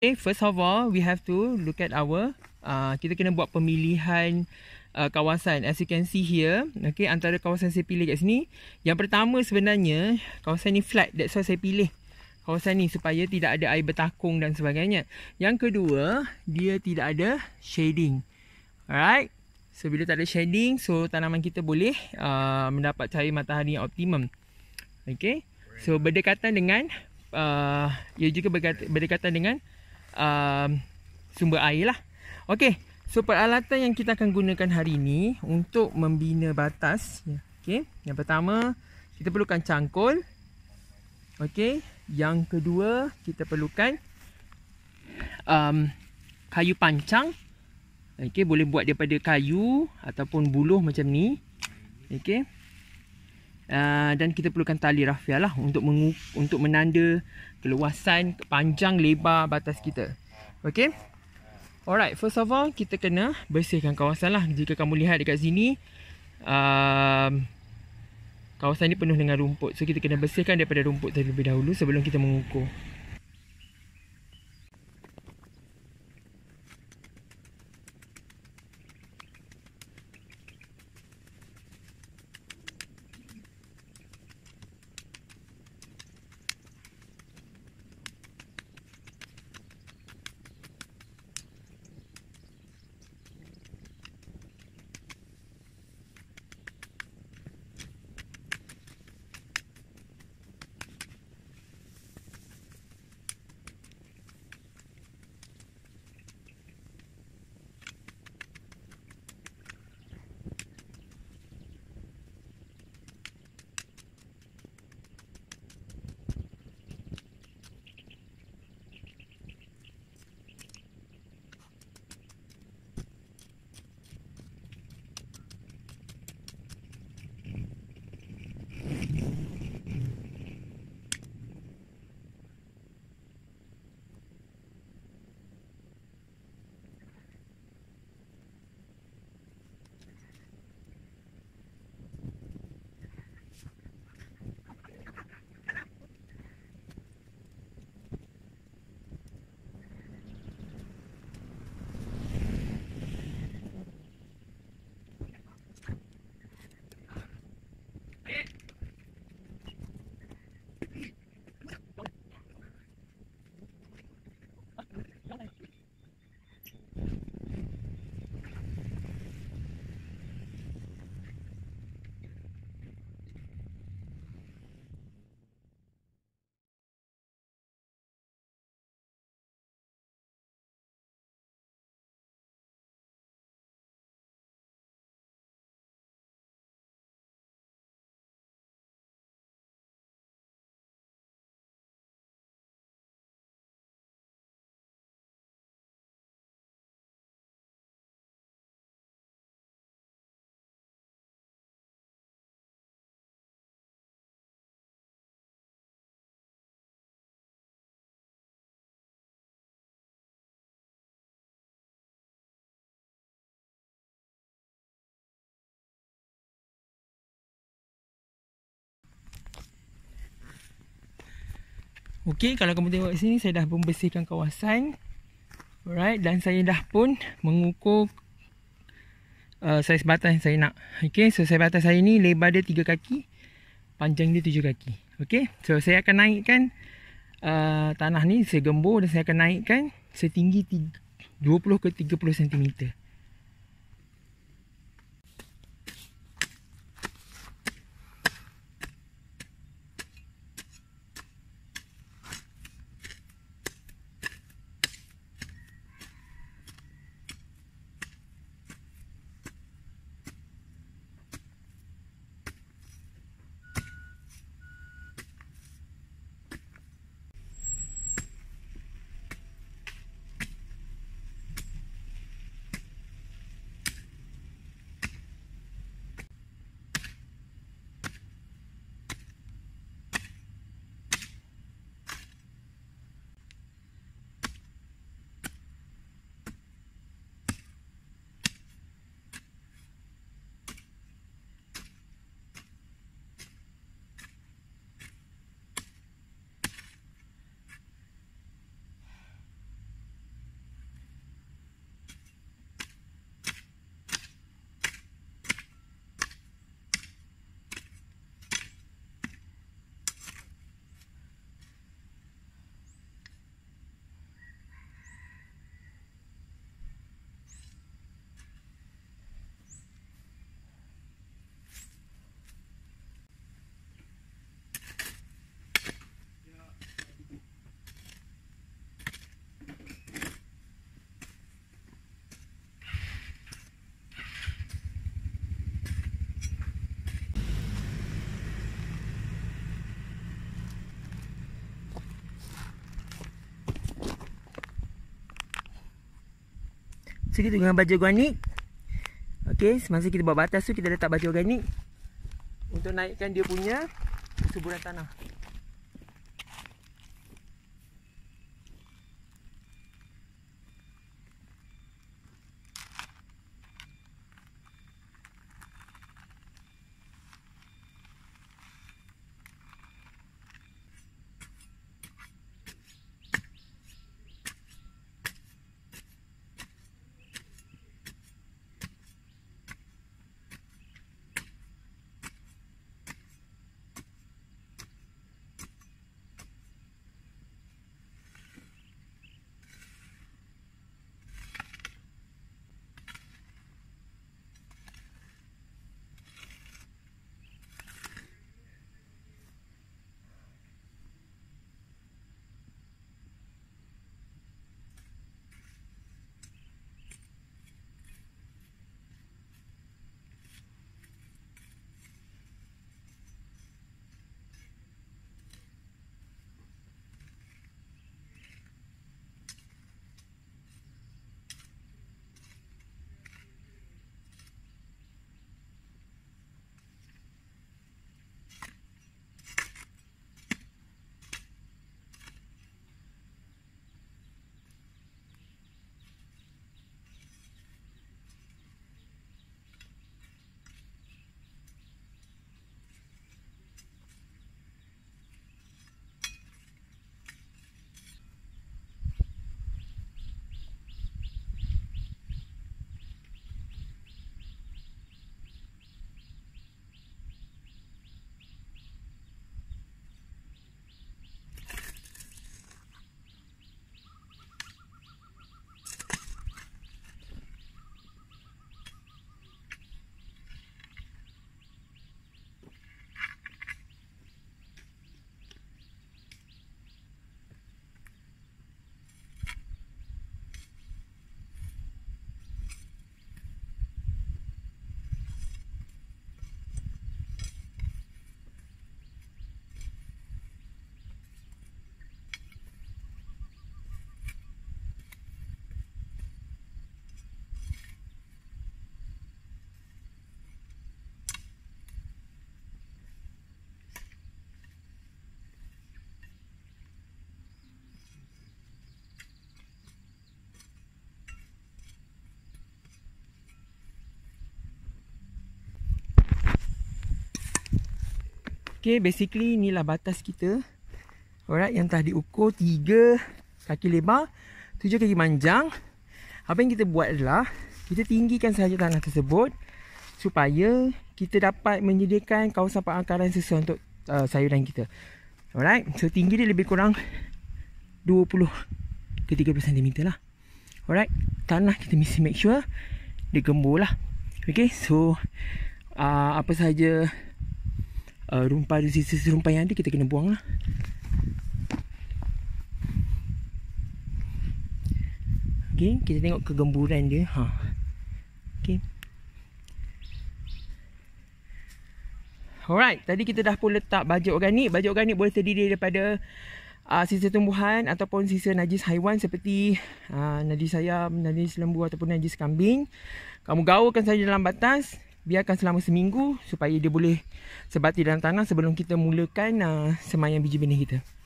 Okay, first of all, we have to look at our uh, kita kena buat pemilihan uh, kawasan. As you can see here, okay, antara kawasan saya pilih kat sini, yang pertama sebenarnya kawasan ni flat, that's why saya pilih kawasan ni supaya tidak ada air bertakung dan sebagainya. Yang kedua, dia tidak ada shading. Alright. So bila tak ada shading, so tanaman kita boleh uh, mendapat cahaya matahari yang optimum. Okay. So berdekatan dengan uh, ia juga berdekatan dengan Um, sumber air lah. Okey, so peralatan yang kita akan gunakan hari ini untuk membina batas. Ya, okey, yang pertama kita perlukan cangkul. Okey, yang kedua kita perlukan um, kayu pancang. Okey, boleh buat daripada kayu ataupun buluh macam ni. Okey. Ah, dan kita perlukan tali rafia lah untuk untuk menanda keluasan panjang lebar batas kita. Okay? Alright, first of all kita kena bersihkan kawasan lah. Jika kamu lihat dekat sini um, kawasan ni penuh dengan rumput. So kita kena bersihkan daripada rumput terlebih dahulu sebelum kita mengukur. Okey, kalau kamu tengok sini saya dah membersihkan kawasan. Alright, dan saya dah pun mengukur uh, saiz batas yang saya nak. Okey, so saiz batas saya ni lebar dia 3 kaki, panjang dia 7 kaki. Okey, so saya akan naikkan uh, tanah ni saya gembur dan saya akan naikkan setinggi 20 ke 30 cm. So kita guna baja organik Okay Semasa kita buat batas tu Kita letak baja organik Untuk naikkan dia punya Kesuburan tanah Okay, basically inilah batas kita. Alright, yang telah diukur 3 kaki lebar, 7 kaki panjang. Apa yang kita buat adalah, kita tinggikan sahaja tanah tersebut supaya kita dapat menyediakan kawasan perakaran sesuai untuk uh, sayuran kita. Alright, so tinggi dia lebih kurang 20 ke 30 cm lah. Alright, tanah kita mesti make sure dia gembur lah. Okay, so uh, apa sahaja uh, rumpa ada sisa-sisa yang ada kita kena buang lah Okay, kita tengok kegemburan dia ha. Okay. Alright, tadi kita dah pun letak baju organik Baju organik boleh terdiri daripada uh, Sisa tumbuhan ataupun sisa najis haiwan Seperti uh, najis ayam, najis lembu ataupun najis kambing Kamu gaulkan saja dalam batas biarkan selama seminggu supaya dia boleh sebati dalam tanah sebelum kita mulakan uh, semayan biji benih kita.